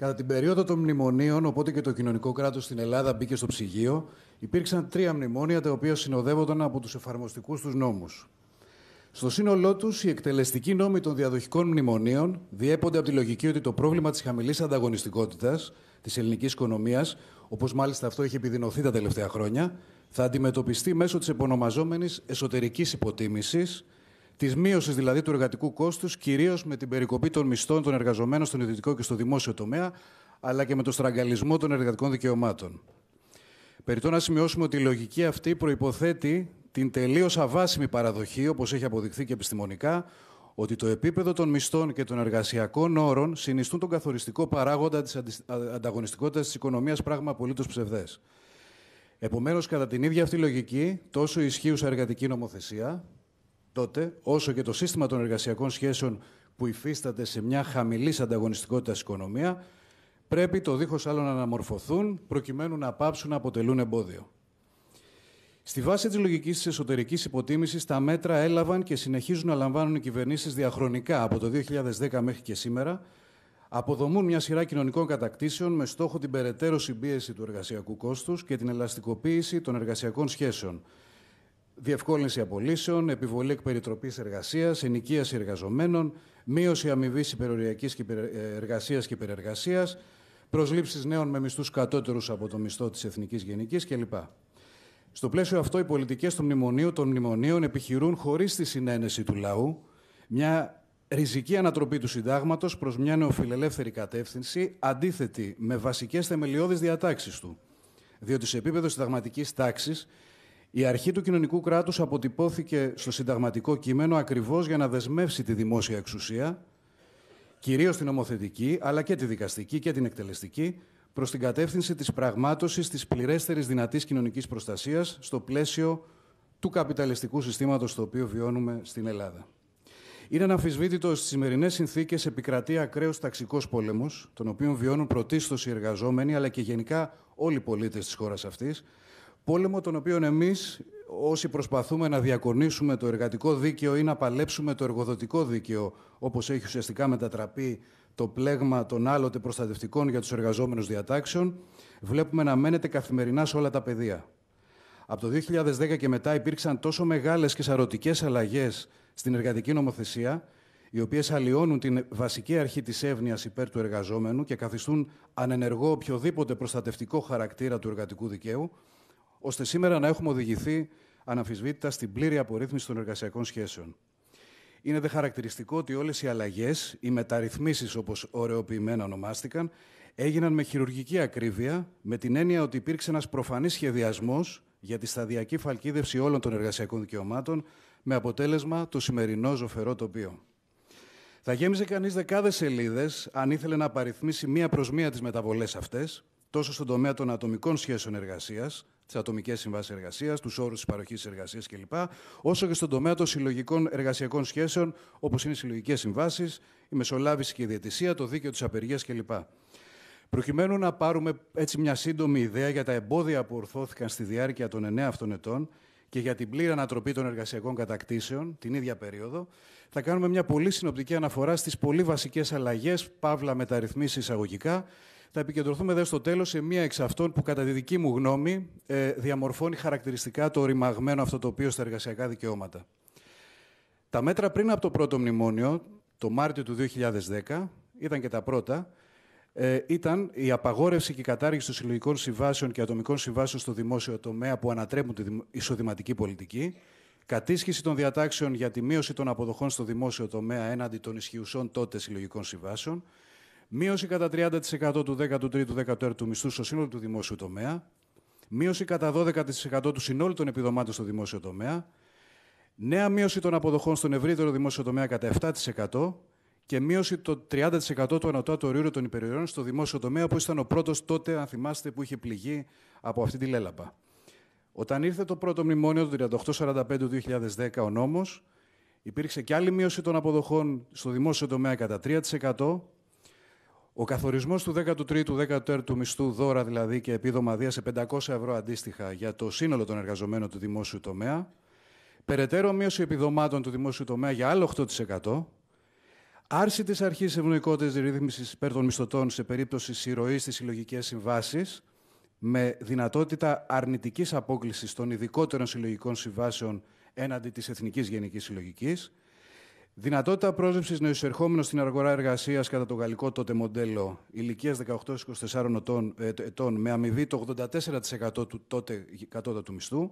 Κατά την περίοδο των μνημονίων, οπότε και το κοινωνικό κράτος στην Ελλάδα μπήκε στο ψυγείο, υπήρξαν τρία μνημόνια τα οποία συνοδεύονταν από τους εφαρμοστικούς τους νόμους. Στο σύνολό τους, οι εκτελεστικοί νόμοι των διαδοχικών μνημονίων διέπονται από τη λογική ότι το πρόβλημα της χαμηλής ανταγωνιστικότητας της ελληνικής οικονομίας, όπως μάλιστα αυτό έχει επιδεινωθεί τα τελευταία χρόνια, θα αντιμετωπιστεί μέσω της επωνομαζόμενης εσωτερικής υποτίμησης Της μείωσης δηλαδή του εργατικού κόστους, κυρίως με την περικοπή των μισθών των εργαζομένων στον ιδιωτικό και στο δημόσιο τομέα, αλλά και με το στραγγαλισμό των εργατικών δικαιωμάτων. Περιτώ να σημειώσουμε ότι η λογική αυτή προποθέτει την τελείως αβάσιμη παραδοχή, όπως έχει αποδειχθεί και επιστημονικά, ότι το επίπεδο των μισθών και των εργασιακών όρων συνιστούν τον καθοριστικό παράγοντα της ανταγωνιστικότητας της οικονομίας, πράγμα απολύτως ψευδές. Επομένως, κατά την ίδια αυτή λογική, τόσο η ισχύουσα εργατική νομοθεσία, τότε, όσο και το σύστημα των εργασιακών σχέσεων που υφίσταται σε μια χαμηλής ανταγωνιστικότητα οικονομία, πρέπει το δίχως άλλο να αναμορφωθούν προκειμένου να πάψουν να αποτελούν εμπόδιο. Στη βάση της λογικής της εσωτερικής υποτίμησης, τα μέτρα έλαβαν και συνεχίζουν να λαμβάνουν οι κυβερνήσεις διαχρονικά από το 2010 μέχρι και σήμερα, αποδομούν μια σειρά κοινωνικών κατακτήσεων με στόχο την περαιτέρω συμπίεση του εργασιακού κόστους και την ελαστικοποίηση των εργασιακών σχέσεων, διευκόλυνση απολύσεων, επιβολή εκπεριτροπής εργασίας, ενοικίαση εργαζομένων, μείωση αμοιβής υπεροριακής εργασίας και ε, υπερεργασίας, προσλήψεις νέων με μισθούς κατώτερους από το μισθό της Εθνικής Γενικής κλπ. Στο πλαίσιο αυτό, οι πολιτικές των μνημονίου των μνημονίων επιχειρούν χωρίς τη συνένεση του λαού μια ριζική ανατροπή του συντάγματος προς μια νεοφιλελεύθερη κατεύθυνση αντίθετη με βασικές θεμελιώδεις διατάξεις του. Διότι σε επίπεδο συνταγματικής τάξης η αρχή του κοινωνικού κράτους αποτυπώθηκε στο συνταγματικό κείμενο ακριβώς για να δεσμεύσει τη δημόσια εξουσία, κυρίως την ομοθετική, αλλά και τη δικαστική και την εκτελεστική, προς την κατεύθυνση της πραγμάτωσης της πληρέστερης δυνατής κοινωνικής προστασίας στο πλαίσιο του καπιταλιστικού συστήματος το οποίο βιώνουμε στην Ελλάδα. Είναι αναμφισβήτητο στις σημερινές συνθήκες επικρατεί ακραίος ταξικός πόλεμος, τον οποίο βιώνουν πρωτίστως οι εργαζόμενοι, αλλά και γενικά όλοι οι πολίτες της χώρας αυτής, Πόλεμο τον οποίο εμείς όσοι προσπαθούμε να διακονίσουμε το εργατικό δίκαιο ή να παλέψουμε το εργοδοτικό δίκαιο, όπως έχει ουσιαστικά μετατραπεί το πλέγμα των άλλοτε προστατευτικών για τους εργαζόμενους διατάξεων, βλέπουμε να μένεται καθημερινά σε όλα τα πεδία. Από το 2010 και μετά υπήρξαν τόσο μεγάλες και σαρωτικές αλλαγές στην εργατική νομοθεσία, οι οποίες αλλοιώνουν την βασική αρχή της εύνοια υπέρ του εργαζόμενου και καθιστούν ανενεργό οποιοδήποτε προστατευτικό χαρακτήρα του εργατικού δικαίου, ώστε σήμερα να έχουμε οδηγηθεί αναμφισβήτητα στην πλήρη απορρίθμιση των εργασιακών σχέσεων. Είναι δε χαρακτηριστικό ότι όλες οι αλλαγές, οι μεταρρυθμίσεις όπως ωρεοποιημένα ονομάστηκαν, έγιναν με χειρουργική ακρίβεια, με την έννοια ότι υπήρξε ένας προφανής σχεδιασμός για τη σταδιακή φαλκίδευση όλων των εργασιακών δικαιωμάτων, με αποτέλεσμα το σημερινό ζωφερό τοπίο. Θα γέμιζε κανείς δεκάδες σελίδες αν ήθελε να απαριθμίσει μία προς μία τις μεταβολές αυτές, τόσο στον τομέα των ατομικών σχέσεων εργασίας, τι ατομικές συμβάσεις εργασίας, τους όρους της παροχής εργασίας κλπ. Όσο και στον τομέα των συλλογικών εργασιακών σχέσεων, όπως είναι οι συλλογικές συμβάσεις, η μεσολάβηση και η διαιτησία, το δίκαιο της απεργίας κλπ. Προκειμένου να πάρουμε έτσι μια σύντομη ιδέα για τα εμπόδια που ορθώθηκαν στη διάρκεια των εννέα αυτών ετών και για την πλήρη ανατροπή των εργασιακών κατακτήσεων την ίδια περίοδο, θα κάνουμε μια πολύ συνοπτική αναφορά στις πολύ βασικές αλλαγές, παύλα μεταρρυθμίσεις εισαγωγικά, θα επικεντρωθούμε εδώ στο τέλος σε μία εξ αυτών που κατά τη δική μου γνώμη ε, διαμορφώνει χαρακτηριστικά το ρημαγμένο αυτό το οποίο στα εργασιακά δικαιώματα. Τα μέτρα πριν από το πρώτο μνημόνιο, το Μάρτιο του 2010, ήταν και τα πρώτα, ε, ήταν η απαγόρευση και η κατάργηση των συλλογικών συμβάσεων και ατομικών συμβάσεων στο δημόσιο τομέα που ανατρέπουν την εισοδηματική πολιτική, κατήσχηση των διατάξεων για τη μείωση των αποδοχών στο δημόσιο τομέα έναντι των ισχυουσών τότε συλλογικών συμβάσεων, Μείωση κατά 30% του 13ου-14ου μισθού στο σύνολο του δημόσιου τομέα. Μείωση κατά 12% του συνόλου των επιδομάτων στο δημόσιο τομέα. Νέα μείωση των αποδοχών στον ευρύτερο δημόσιο τομέα κατά 7% και μείωση το 30% του ανωτάτου ορίου των υπεριορίων στο δημόσιο τομέα, που ήταν ο πρώτος τότε, αν θυμάστε, που είχε πληγεί από αυτή τη λέλαπα. Όταν ήρθε το πρώτο μνημόνιο του 3845 του 2010, ο νόμος, υπήρξε και άλλη μείωση των αποδοχών στο δημόσιο τομέα κατά 3%, ο καθορισμός του 13ου, 14ου μισθού δώρα δηλαδή και επίδομα δία σε 500 ευρώ αντίστοιχα για το σύνολο των εργαζομένων του δημόσιου τομέα. Περαιτέρω μείωση επιδομάτων του δημόσιου τομέα για άλλο 8%. Άρση της αρχής ευνοϊκότητας ρύθμισης υπέρ των μισθωτών σε περίπτωση συρροής στις συλλογικές συμβάσεις με δυνατότητα αρνητικής απόκλησης των ειδικότερων συλλογικών συμβάσεων έναντι της Εθνικής Γενικής Συλλογικής. Δυνατότητα πρόσληψη νεοεισερχόμενων στην αγορά εργασίας κατά το γαλλικό τότε μοντέλο ηλικίας 18-24 ε, ετών, με αμοιβή το 84% του τότε κατώτατου μισθού.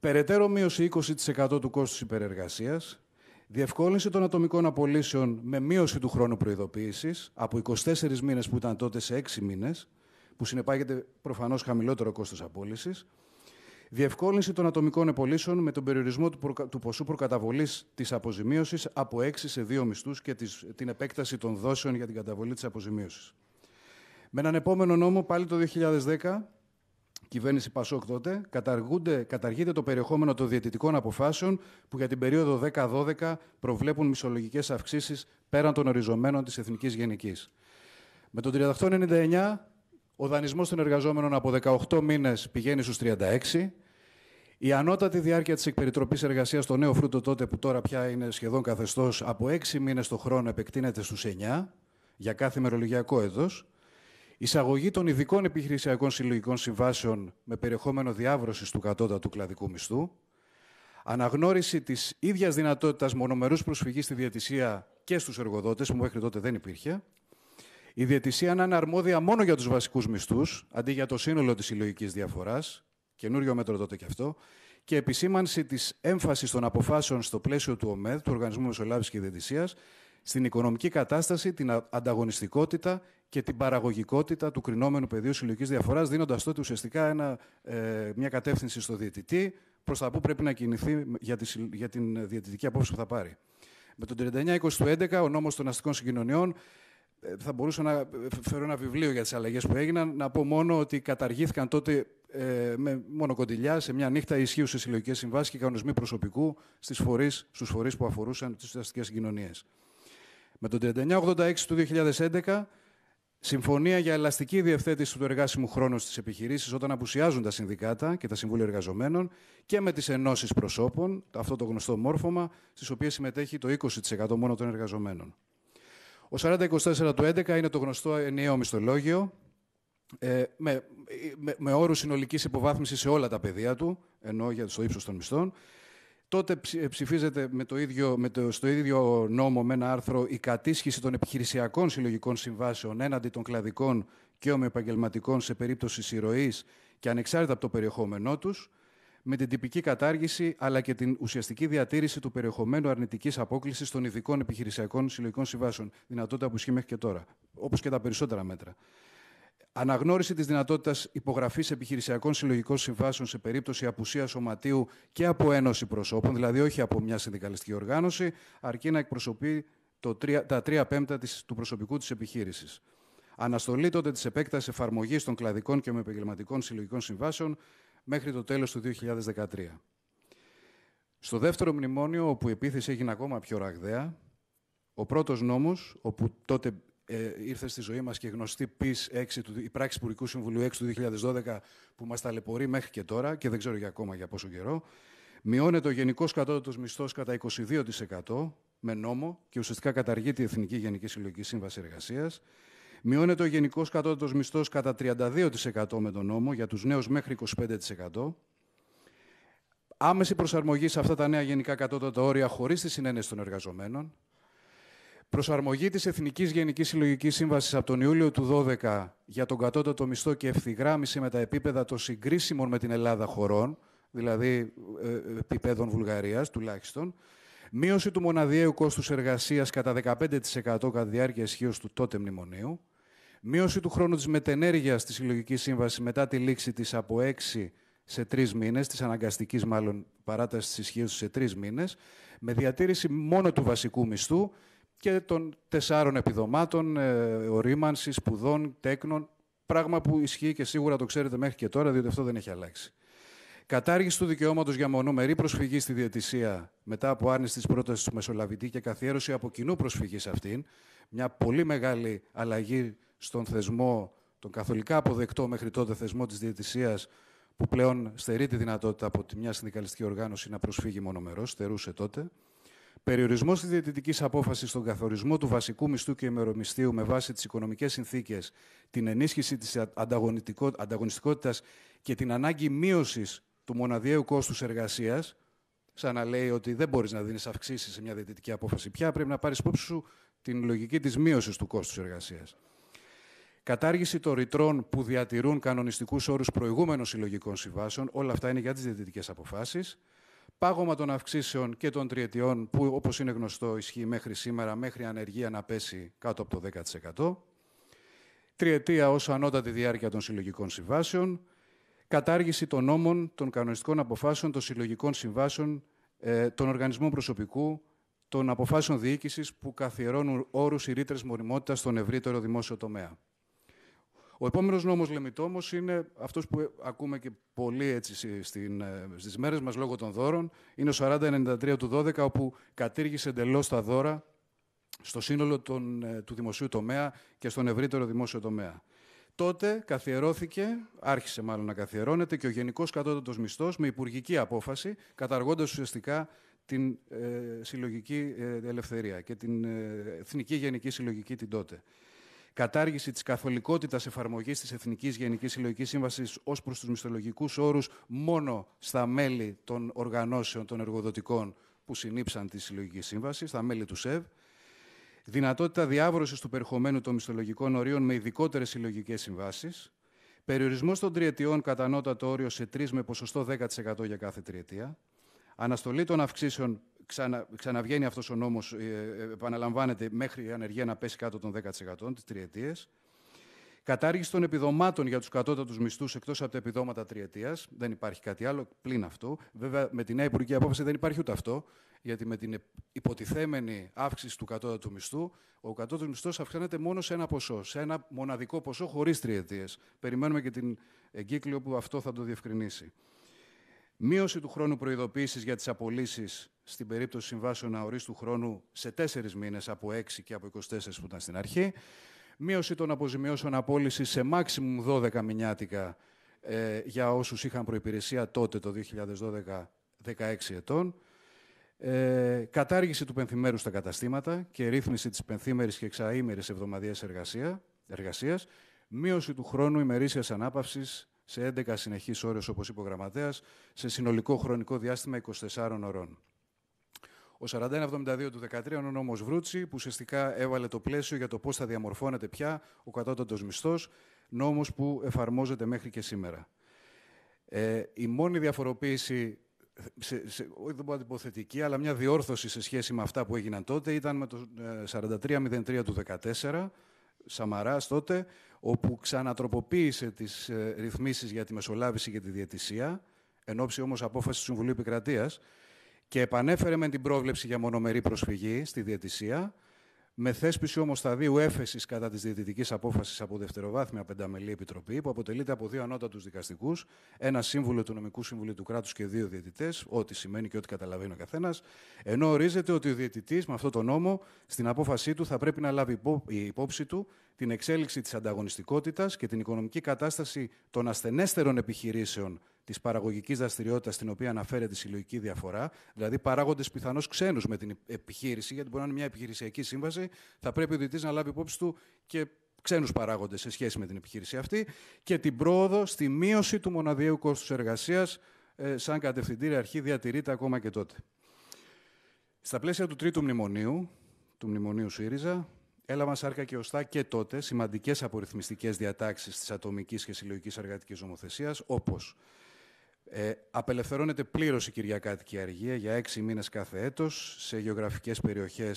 Περαιτέρω μείωση 20% του κόστους υπερεργασίας. Διευκόλυνση των ατομικών απολύσεων με μείωση του χρόνου προειδοποίησης από 24 μήνες που ήταν τότε σε 6 μήνες, που συνεπάγεται προφανώς χαμηλότερο κόστος απόλυσης. Διευκόλυνση των ατομικών επολίσεων με τον περιορισμό του, του ποσού προκαταβολής της αποζημίωσης από 6 σε δύο μισθούς και της... την επέκταση των δόσεων για την καταβολή της αποζημίωσης. Με έναν επόμενο νόμο, πάλι το 2010, κυβέρνηση Πασόκ τότε, καταργείται το περιεχόμενο των διαιτητικών αποφάσεων που για την περίοδο 10-12 προβλέπουν μισολογικές αυξήσεις πέραν των οριζομένων της Εθνικής Γενικής. Με τον 3899, ο δανεισμός των εργαζόμενων από 18 μήνες πηγαίνει στους 36. Η ανώτατη διάρκεια της εκπεριτροπής εργασίας στο νέο φρούτο τότε, που τώρα πια είναι σχεδόν καθεστώς, από έξι μήνες το χρόνο επεκτείνεται στους εννιά για κάθε μερολογιακό έτος. Εισαγωγή των ειδικών επιχειρησιακών συλλογικών συμβάσεων με περιεχόμενο διάβρωσης του κατώτατου κλαδικού μισθού. Αναγνώριση της ίδιας δυνατότητας μονομερούς προσφυγής στη διατησία και στους εργοδότες, που μέχρι τότε δεν υπήρχε. Η διατησία να είναι αρμόδια μόνο για τους βασικούς μισθούς, αντί για το σύνολο της συλλογικής διαφοράς, Καινούριο μέτρο τότε και αυτό. Και επισήμανση της έμφασης των αποφάσεων στο πλαίσιο του ΟΜΕΔ, του Οργανισμού Μεσολάβησης και Διαιτησία, στην οικονομική κατάσταση, την ανταγωνιστικότητα και την παραγωγικότητα του κρινόμενου πεδίου συλλογικής διαφοράς, δίνοντας τότε ουσιαστικά ένα, ε, μια κατεύθυνση στο διαιτητή προς τα που πρέπει να κινηθεί για, τη, για την διαιτητική απόφαση που θα πάρει. Με τον 39-20 του ο νόμος των αστικών συγκοινωνιών, ε, θα μπορούσα να ε, φέρω ένα βιβλίο για τις αλλαγές που έγιναν. Να πω μόνο ότι καταργήθηκαν τότε ε, με κοντιλιά σε μια νύχτα ισχύουσε συλλογικές συμβάσεις και κανονισμοί προσωπικού στους φορείς που αφορούσαν τις ουσιαστικέ συγκοινωνίες. Με το 3986 του 2011, συμφωνία για ελαστική διευθέτηση του εργάσιμου χρόνου στις επιχειρήσεις όταν απουσιάζουν τα συνδικάτα και τα συμβούλια εργαζομένων και με τις ενώσεις προσώπων, αυτό το γνωστό μόρφωμα, στις οποίες συμμετέχει το 20% μόνο των εργαζομένων. Ο 4024 του 11 είναι το γνωστό ενιαίο μισθολόγιο, ε, με ε, με, με όρους συνολικής υποβάθμισης σε όλα τα πεδία του, ενώ για το ύψος των μισθών. Τότε ε, ψηφίζεται με το ίδιο, με το, στο ίδιο νόμο με ένα άρθρο η κατήσχηση των επιχειρησιακών συλλογικών συμβάσεων έναντι των κλαδικών και ομοιοπαγγελματικών σε περίπτωση συρροής και ανεξάρτητα από το περιεχόμενό τους, με την τυπική κατάργηση αλλά και την ουσιαστική διατήρηση του περιεχομένου αρνητικής απόκλησης των ειδικών επιχειρησιακών συλλογικών συμβάσεων. Δυνατότητα που ισχύει μέχρι και τώρα, όπως και τα περισσότερα μέτρα. Αναγνώριση της δυνατότητας υπογραφής επιχειρησιακών συλλογικών συμβάσεων σε περίπτωση απουσίας σωματείου και από ένωση προσώπων, δηλαδή όχι από μια συνδικαλιστική οργάνωση, αρκεί να εκπροσωπεί το 3, τα τρία πέμπτα της, του προσωπικού της επιχείρησης. Αναστολή τότε της επέκτασης εφαρμογής των κλαδικών και με επαγγελματικών συλλογικών συμβάσεων μέχρι το τέλος του 2013. Στο δεύτερο μνημόνιο, όπου η επίθεση έγινε ακόμα πιο ραγδαία, ο πρώτος νόμος, όπου τότε ε, ήρθε στη ζωή μας και γνωστή πεις 6 του, η πράξη Υπουργικού Συμβουλίου 6 του 2012 που μας ταλαιπωρεί μέχρι και τώρα και δεν ξέρω για ακόμα για πόσο καιρό. Μειώνεται ο γενικός κατώτατος μισθός κατά 22% με νόμο και ουσιαστικά καταργεί η Εθνική Γενική Συλλογική Σύμβαση Εργασίας. Μειώνεται ο γενικός κατώτατος μισθός κατά 32% με τον νόμο για τους νέους μέχρι 25%. Άμεση προσαρμογή σε αυτά τα νέα γενικά κατώτατα όρια χωρίς τη συνένεση των εργαζομένων, Προσαρμογή της Εθνικής Γενικής Συλλογικής Σύμβασης από τον Ιούλιο του 2012 για τον κατώτατο μισθό και ευθυγράμμιση με τα επίπεδα των συγκρίσιμων με την Ελλάδα χωρών, δηλαδή ε, επίπεδων Βουλγαρίας τουλάχιστον. Μείωση του μοναδιαίου κόστους εργασίας κατά 15% κατά διάρκεια ισχύως του τότε μνημονίου. Μείωση του χρόνου της μετενέργειας τη Συλλογική Σύμβαση μετά τη λήξη της από 6 σε τρεις μήνες, της αναγκαστικής μάλλον παράτασης της ισχύως σε τρεις μήνες, με διατήρηση μόνο του βασικού μισθού και των τεσσάρων επιδομάτων, ε, ορίμανσης, σπουδών, τέκνων. Πράγμα που ισχύει και σίγουρα το ξέρετε μέχρι και τώρα, διότι αυτό δεν έχει αλλάξει. Κατάργηση του δικαιώματος για μονομερή προσφυγή στη διαιτησία μετά από άρνηση της πρότασης του Μεσολαβητή και καθιέρωση από κοινού προσφυγής αυτήν. Μια πολύ μεγάλη αλλαγή στον θεσμό, τον καθολικά αποδεκτό μέχρι τότε θεσμό της διαιτησίας, που πλέον στερεί τη δυνατότητα από τη μια συνδικαλιστική οργάνωση να προσφύγει μονομερός, στερούσε τότε. Περιορισμός της διαιτητικής απόφασης στον καθορισμό του βασικού μισθού και ημερομισθίου με βάση τις οικονομικές συνθήκες, την ενίσχυση της ανταγωνιστικότητας και την ανάγκη μείωσης του μοναδιαίου κόστους εργασίας, σαν να λέει ότι δεν μπορείς να δίνεις αυξήσεις σε μια διαιτητική απόφαση πια, πρέπει να πάρεις υπόψη σου την λογική της μείωσης του κόστους εργασίας. Κατάργηση των ρητρών που διατηρούν κανονιστικούς όρους προηγούμενων συλλογικών συμβάσεων, όλα αυτά είναι για τις διαιτητικές αποφάσεις πάγωμα των αυξήσεων και των τριετιών που, όπως είναι γνωστό, ισχύει μέχρι σήμερα, μέχρι ανεργία να πέσει κάτω από το 10%. Τριετία ως ανώτατη διάρκεια των συλλογικών συμβάσεων. Κατάργηση των νόμων, των κανονιστικών αποφάσεων, των συλλογικών συμβάσεων, ε, των οργανισμών προσωπικού, των αποφάσεων διοίκησης που καθιερώνουν όρους ή ρήτρες στον ευρύτερο δημόσιο τομέα. Ο επόμενος νόμος λεμιτόμο είναι αυτός που ακούμε και πολύ έτσι ε, στις μέρες μας λόγω των δώρων. Είναι ο 4093 του 12, όπου κατήργησε εντελώς τα δώρα στο σύνολο ε, του δημοσίου τομέα και στον ευρύτερο δημόσιο τομέα. Τότε καθιερώθηκε, άρχισε μάλλον να καθιερώνεται και ο Γενικός Κατώτατος Μισθός με υπουργική απόφαση, καταργώντας ουσιαστικά την ε, συλλογική ελευθερία και την εθνική γενική συλλογική την τότε κατάργηση της καθολικότητας εφαρμογής της Εθνικής Γενικής Συλλογικής Σύμβασης ως προς τους μισθολογικούς όρους μόνο στα μέλη των οργανώσεων των εργοδοτικών που συνήψαν τη Συλλογική Σύμβαση, στα μέλη του ΣΕΒ. Δυνατότητα διάβρωσης του περιεχομένου των μισθολογικών ορίων με ειδικότερες συλλογικές συμβάσεις. Περιορισμός των τριετιών κατά ανώτατο όριο σε τρεις με ποσοστό 10% για κάθε τριετία. Αναστολή των αυξήσεων ξανα, ξαναβγαίνει αυτός ο νόμος, ε, ε, επαναλαμβάνεται μέχρι η ανεργία να πέσει κάτω των 10% τις τριετίες. Κατάργηση των επιδομάτων για τους κατώτατους μισθούς εκτός από τα επιδόματα τριετίας, Δεν υπάρχει κάτι άλλο πλην αυτό. Βέβαια, με την νέα υπουργική απόφαση δεν υπάρχει ούτε αυτό, γιατί με την υποτιθέμενη αύξηση του κατώτατου μισθού, ο κατώτατος μισθός αυξάνεται μόνο σε ένα ποσό, σε ένα μοναδικό ποσό χωρίς τριετίες. Περιμένουμε και την εγκύκλιο που αυτό θα το διευκρινίσει. Μείωση του χρόνου προειδοποίησης για τις απολύσεις στην περίπτωση συμβάσεων αορίστου χρόνου σε 4 μήνες από έξι και από 24 που ήταν στην αρχή. Μείωση των αποζημιώσεων απόλυσης σε maximum 12 μηνιάτικα ε, για όσους είχαν προϋπηρεσία τότε το 2012 16 ετών. Ε, κατάργηση του πενθυμέρου στα καταστήματα και ρύθμιση της πενθήμερης και εξαήμερης εβδομαδία εργασία, Μείωση του χρόνου ημερήσιας ανάπαυσης σε 11 συνεχείς ώρες, όπως είπε ο γραμματέας, σε συνολικό χρονικό διάστημα 24 ώρων. Ο 4172 του 2013 είναι ο νόμος Βρούτσι, που ουσιαστικά έβαλε το πλαίσιο για το πώς θα διαμορφώνεται πια ο κατώτατος μισθός, νόμος που εφαρμόζεται μέχρι και σήμερα. Ε, η μόνη διαφοροποίηση, σε, σε, όχι δεν μπορώ να υποθετική, αλλά μια διόρθωση σε σχέση με αυτά που έγιναν τότε ήταν με το 4303 ε, του 2014. σαμαράς τότε, όπου ξανατροποποίησε τις ε, ρυθμίσεις για τη μεσολάβηση και τη διαιτησία, εν ώψη όμως απόφασης του Συμβουλίου Επικρατείας, και επανέφερε με την πρόβλεψη για μονομερή προσφυγή στη διαιτησία, με θέσπιση όμως σταδίου έφεσης κατά της διαιτητικής απόφασης από δευτεροβάθμια πενταμελή επιτροπή, που αποτελείται από δύο ανώτατους δικαστικούς, ένα σύμβουλο του νομικού συμβουλίου του κράτους και δύο διαιτητές, ό,τι σημαίνει και ό,τι καταλαβαίνει ο καθένας, ενώ ορίζεται ότι ο διαιτητής με αυτό τον νόμο στην απόφασή του θα πρέπει να λάβει υπόψη του την εξέλιξη της ανταγωνιστικότητας και την οικονομική κατάσταση των ασθενέστερων επιχειρήσεων της παραγωγικής δραστηριότητας στην οποία αναφέρεται η συλλογική διαφορά, δηλαδή παράγοντες πιθανώς ξένους με την επιχείρηση, γιατί μπορεί να είναι μια επιχειρησιακή σύμβαση, θα πρέπει ο διαιτητής να λάβει υπόψη του και ξένους παράγοντες σε σχέση με την επιχείρηση αυτή και την πρόοδο στη μείωση του μοναδιαίου κόστους εργασίας, ε, σαν κατευθυντήρια αρχή διατηρείται ακόμα και τότε. Στα πλαίσια του τρίτου μνημονίου, του μνημονίου ΣΥΡΙΖΑ, έλαβαν σάρκα και οστά και τότε σημαντικές απορριθμιστικές διατάξεις της ατομικής και συλλογικής εργατικής νομοθεσία, όπως ε, απελευθερώνεται πλήρως η Κυριακάτικη Αργία για έξι μήνες κάθε έτος σε γεωγραφικές περιοχές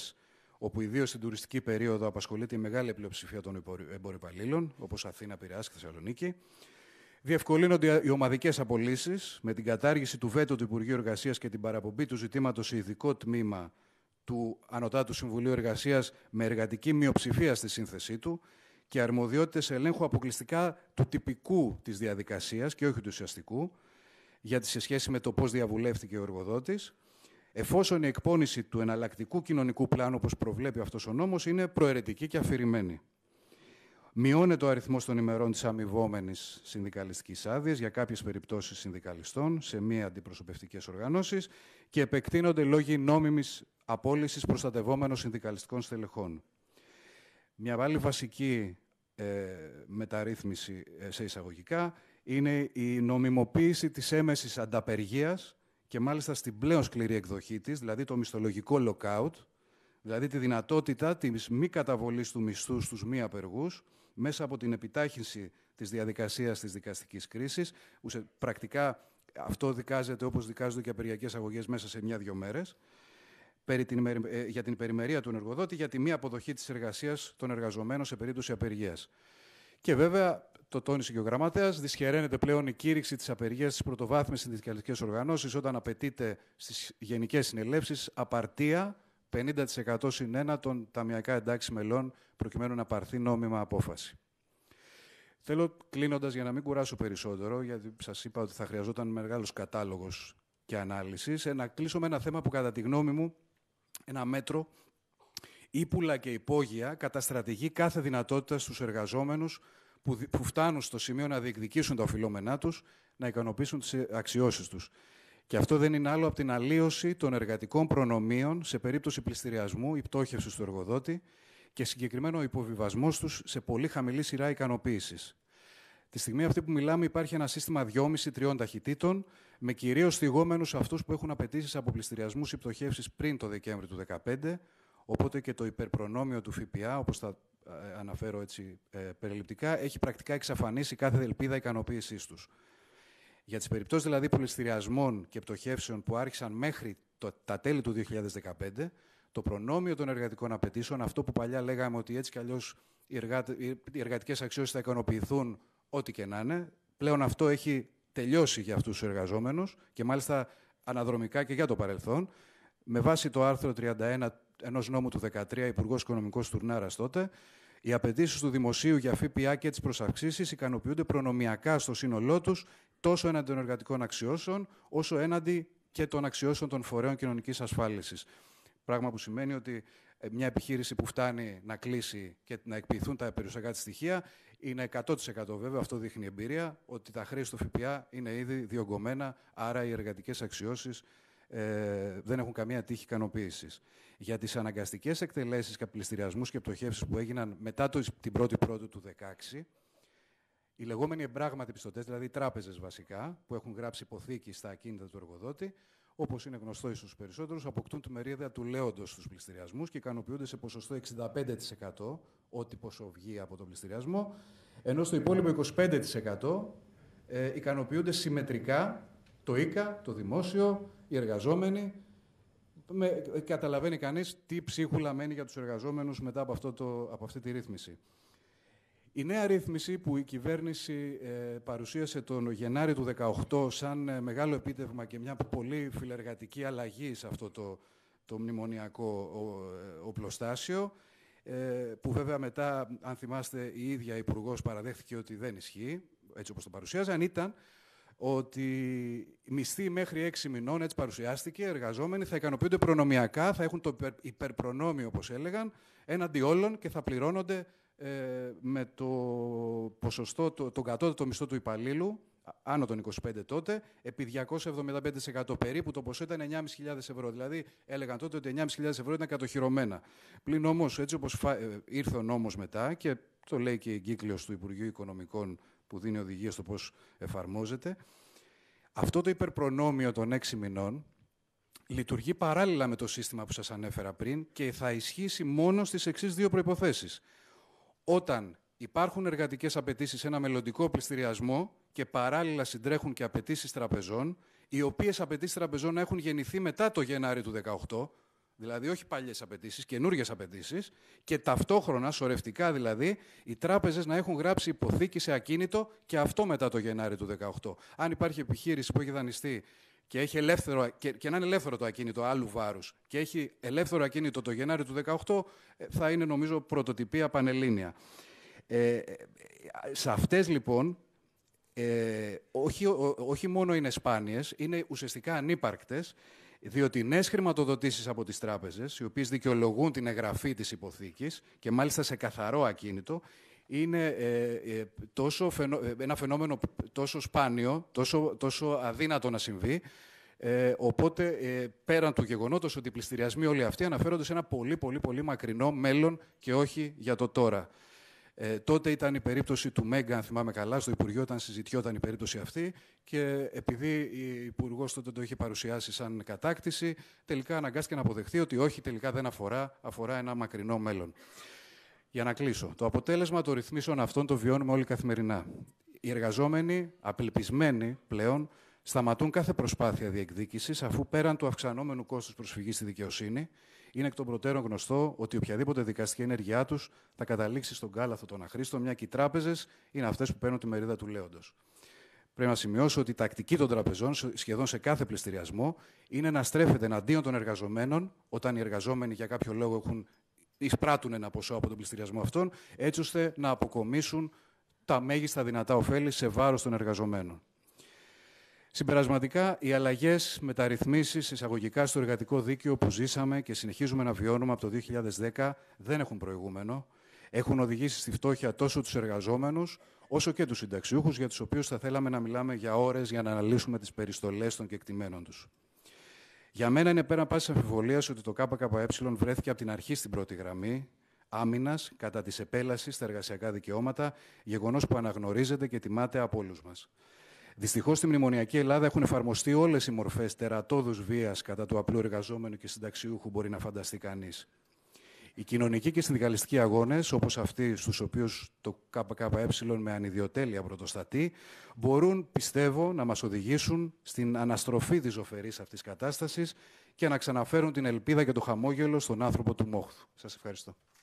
όπου ιδίως στην τουριστική περίοδο απασχολείται η μεγάλη πλειοψηφία των εμπορυπαλλήλων, όπως Αθήνα, Πειραιά και Θεσσαλονίκη. Διευκολύνονται οι ομαδικές απολύσεις με την κατάργηση του βέτο του Υπουργείου Εργασίας και την παραπομπή του ζητήματος σε ειδικό τμήμα του Ανωτάτου Συμβουλίου Εργασίας με εργατική μειοψηφία στη σύνθεσή του και αρμοδιότητες ελέγχου αποκλειστικά του τυπικού της διαδικασίας και όχι του ουσιαστικού γιατί σε σχέση με το πώς διαβουλεύτηκε ο εργοδότης, εφόσον η εκπόνηση του εναλλακτικού κοινωνικού πλάνου, όπως προβλέπει αυτός ο νόμος, είναι προαιρετική και αφηρημένη. Μειώνεται ο αριθμός των ημερών της αμοιβόμενης συνδικαλιστικής άδειας για κάποιες περιπτώσεις συνδικαλιστών σε Μια αντιπροσωπευτικές οργανώσεις και επεκτείνονται λόγοι νόμιμης απόλυσης προστατευόμενων συνδικαλιστικών στελεχών. Μια άλλη βασική ε, μεταρρύθμιση ε, σε εισαγωγικά είναι η νομιμοποίηση της έμεσης ανταπεργίας και μάλιστα στην πλέον σκληρή εκδοχή της, δηλαδή το μισθολογικό lockout, δηλαδή τη δυνατότητα της μη καταβολής του μισθού στους μη απεργούς μέσα από την επιτάχυνση της διαδικασίας της δικαστικής κρίσης. Ουσε, πρακτικά αυτό δικάζεται όπως δικάζονται και απεργιακές αγωγές μέσα σε μια-δυο μέρες ε, για την περιμερία του εργοδότη για τη μη αποδοχή της εργασίας των εργαζομένων σε περίπτωση απεργίας. Και βέβαια το τόνισε και ο γραμματέας, δυσχεραίνεται πλέον η κήρυξη της απεργίας στι πρωτοβάθμιας συνδικαλιστικέ οργανώσει όταν απαιτείται στις γενικές συνελεύσεις απαρτία 50% συν 1 των ταμιακά εντάξει μελών, προκειμένου να πάρθει νόμιμα απόφαση. Θέλω κλείνοντας, για να μην κουράσω περισσότερο, γιατί σας είπα ότι θα χρειαζόταν μεγάλος κατάλογος και ανάλυσης, να κλείσω με ένα θέμα που κατά τη γνώμη μου, ένα μέτρο ύπουλα και υπόγεια καταστρατηγεί κάθε δυνατότητα στους εργαζόμενους που, που φτάνουν στο σημείο να διεκδικήσουν τα οφειλόμενά τους, να ικανοποιήσουν τις αξιώσεις τους. Και αυτό δεν είναι άλλο από την αλλίωση των εργατικών προνομίων σε περίπτωση πληστηριασμού ή πτώχευσης του εργοδότη και συγκεκριμένο υποβιβασμός τους σε πολύ χαμηλή σειρά ικανοποίησης. Τη στιγμή αυτή που μιλάμε, υπάρχει ένα σύστημα 2,5-3 ταχυτήτων, με κυρίως θυγόμενους αυτούς που έχουν απαιτήσεις από πληστηριασμούς ή πτωχεύσεις πριν το Δεκέμβρη του 2015. Οπότε και το υπερπρονόμιο του ΦΠΑ, όπως θα ε, ε, αναφέρω έτσι ε, περιληπτικά, έχει πρακτικά εξαφανίσει κάθε ελπίδα ικανοποίησής τους. Για τις περιπτώσεις δηλαδή πληστηριασμών και πτωχεύσεων που άρχισαν μέχρι το, τα τέλη του 2015, το προνόμιο των εργατικών απαιτήσεων, αυτό που παλιά λέγαμε ότι έτσι κι αλλιώς οι, οι εργατικές αξιώσεις θα ικανοποιηθούν ό,τι και να είναι, πλέον αυτό έχει τελειώσει για αυτούς τους εργαζόμενους και μάλιστα αναδρομικά και για το παρελθόν. Με βάση το άρθρο 31 ενός νόμου του 2013, Υπουργός Οικονομικός Τουρνάρας τότε, οι απαιτήσεις του δημοσίου για ΦΠΑ και τις προσαυξήσει ικανοποιούνται προνομιακά στο σύνολό τους τόσο έναντι των εργατικών αξιώσεων, όσο έναντι και των αξιώσεων των φορέων κοινωνικής ασφάλισης. Πράγμα που σημαίνει ότι ε, μια επιχείρηση που φτάνει να κλείσει και να εκποιηθούν τα περιουσιακά της στοιχεία είναι 100% βέβαια, αυτό δείχνει η εμπειρία, ότι τα χρήση του ΦΠΑ είναι ήδη διωγγωμένα, άρα οι εργατικές αξιώσεις ε, δεν έχουν καμία τύχη ικανοποίησης. Για τις αναγκαστικές εκτελέσεις και και πτωχεύσεις που έγιναν μετά το, την 1η Πρώτη του 2016, οι λεγόμενοι εμπράγματοι πιστωτές, δηλαδή οι τράπεζες βασικά, που έχουν γράψει υποθήκη στα ακίνητα του εργοδότη, όπως είναι γνωστό στους περισσότερους, αποκτούν τη μερίδα του λέοντος στους πληστηριασμούς και ικανοποιούνται σε ποσοστό 65%, ό,τι ποσό βγει από τον πληστηριασμό, ενώ στο υπόλοιπο 25% ε, ικανοποιούνται συμμετρικά το ΙΚΑ, το δημόσιο, οι εργαζόμενοι. Με, καταλαβαίνει κανείς τι ψίχουλα μένει για τους εργαζόμενους μετά από, αυτό το, από αυτή τη ρύθμιση. Η νέα ρύθμιση που η κυβέρνηση ε, παρουσίασε τον Γενάρη του 2018 σαν ε, μεγάλο επίτευγμα και μια πολύ φιλεργατική αλλαγή σε αυτό το, το μνημονιακό ε, οπλοστάσιο, που βέβαια μετά, αν θυμάστε, η ίδια Υπουργός παραδέχθηκε ότι δεν ισχύει, έτσι όπως το παρουσίαζαν, ήταν ότι μισθοί μέχρι 6 μηνών, έτσι παρουσιάστηκε, εργαζόμενοι θα ικανοποιούνται προνομιακά, θα έχουν το υπερπρονόμιο, όπως έλεγαν, έναντι όλων και θα πληρώνονται ε, με το ποσοστό, το, τον κατώτατο μισθό του υπαλλήλου, άνω των 25 τότε, επί 275% περίπου, το ποσό ήταν 9.500 ευρώ. Δηλαδή, έλεγαν τότε ότι 9.500 ευρώ ήταν κατοχυρωμένα. Πλην όμως, έτσι όπως φα... Ε, ήρθε ο νόμος μετά, και το λέει και η εγκύκλειος του Υπουργείου Οικονομικών που δίνει οδηγίες στο πώς εφαρμόζεται. Αυτό το υπερπρονόμιο των έξι μηνών λειτουργεί παράλληλα με το σύστημα που σας ανέφερα πριν και θα ισχύσει μόνο στις εξής δύο προϋποθέσεις. Όταν υπάρχουν εργατικές απαιτήσεις σε ένα μελλοντικό πληστηριασμό και παράλληλα συντρέχουν και απαιτήσεις τραπεζών, οι οποίες απαιτήσεις τραπεζών έχουν γεννηθεί μετά το Γενάρη του 2018, Δηλαδή, όχι παλιές απαιτήσεις, καινούριε απαιτήσεις και ταυτόχρονα, σωρευτικά δηλαδή, οι τράπεζες να έχουν γράψει υποθήκη σε ακίνητο και αυτό μετά το Γενάρη του 2018. Αν υπάρχει επιχείρηση που έχει δανειστεί και, έχει ελεύθερο, και, και να είναι ελεύθερο το ακίνητο άλλου βάρους και έχει ελεύθερο ακίνητο το Γενάρη του 2018, ε, θα είναι νομίζω πρωτοτυπία πανελλήνια. Ε, σε αυτές, λοιπόν ε, όχι, όχι μόνο είναι σπάνιες, είναι ουσιαστικά ανύπαρκτες διότι νέες χρηματοδοτήσεις από τις τράπεζες, οι οποίες δικαιολογούν την εγγραφή της υποθήκης και μάλιστα σε καθαρό ακίνητο, είναι ε, ε, τόσο ε, ένα φαινόμενο τόσο σπάνιο, τόσο, τόσο αδύνατο να συμβεί. Ε, οπότε, πέραν του γεγονότος ότι οι πληστηριασμοί όλοι αυτοί αναφέρονται σε ένα πολύ, πολύ, πολύ μακρινό μέλλον και όχι για το τώρα. Ε, τότε ήταν η περίπτωση του Μέγκα, αν θυμάμαι καλά, στο Υπουργείο, όταν συζητιόταν η περίπτωση αυτή και επειδή η Υπουργός τότε το είχε παρουσιάσει σαν κατάκτηση, τελικά αναγκάστηκε να αποδεχθεί ότι όχι, τελικά δεν αφορά, αφορά ένα μακρινό μέλλον. Για να κλείσω. Το αποτέλεσμα των ρυθμίσεων αυτών το βιώνουμε όλοι καθημερινά. Οι εργαζόμενοι, απελπισμένοι πλέον, σταματούν κάθε προσπάθεια διεκδίκησης, αφού πέραν του αυξανόμενου κόστους προσφυγής στη δικαιοσύνη, είναι εκ των προτέρων γνωστό ότι οποιαδήποτε δικαστική ενέργειά τους θα καταλήξει στον κάλαθο των αχρήστων, μια και οι τράπεζες είναι αυτές που παίρνουν τη μερίδα του λέοντος. Πρέπει να σημειώσω ότι η τακτική των τραπεζών σχεδόν σε κάθε πληστηριασμό είναι να στρέφεται εναντίον των εργαζομένων, όταν οι εργαζόμενοι για κάποιο λόγο έχουν εισπράττουν ένα ποσό από τον πληστηριασμό αυτών, έτσι ώστε να αποκομίσουν τα μέγιστα δυνατά ωφέλη σε βάρος των εργαζομένων. Συμπερασματικά, οι αλλαγές, μεταρρυθμίσεις εισαγωγικά στο εργατικό δίκαιο που ζήσαμε και συνεχίζουμε να βιώνουμε από το 2010 δεν έχουν προηγούμενο. Έχουν οδηγήσει στη φτώχεια τόσο τους εργαζόμενους, όσο και τους συνταξιούχους, για τους οποίους θα θέλαμε να μιλάμε για ώρες για να αναλύσουμε τις περιστολές των κεκτημένων τους. Για μένα είναι πέρα πάσης αμφιβολίας ότι το ΚΚΕ βρέθηκε από την αρχή στην πρώτη γραμμή άμυνας κατά της επέλασης στα εργασιακά δικαιώματα, γεγονός που αναγνωρίζεται και τιμάται από όλους μας. Δυστυχώς στη μνημονιακή Ελλάδα έχουν εφαρμοστεί όλες οι μορφές τερατώδους βίας κατά του απλού εργαζόμενου και συνταξιούχου, μπορεί να φανταστεί κανείς. Οι κοινωνικοί και συνδικαλιστικοί αγώνες, όπως αυτοί στους οποίους το ΚΚΕ με ανιδιοτέλεια πρωτοστατεί, μπορούν, πιστεύω, να μας οδηγήσουν στην αναστροφή της ζωφερής αυτής κατάστασης και να ξαναφέρουν την ελπίδα και το χαμόγελο στον άνθρωπο του μόχθου. Σας ευχαριστώ.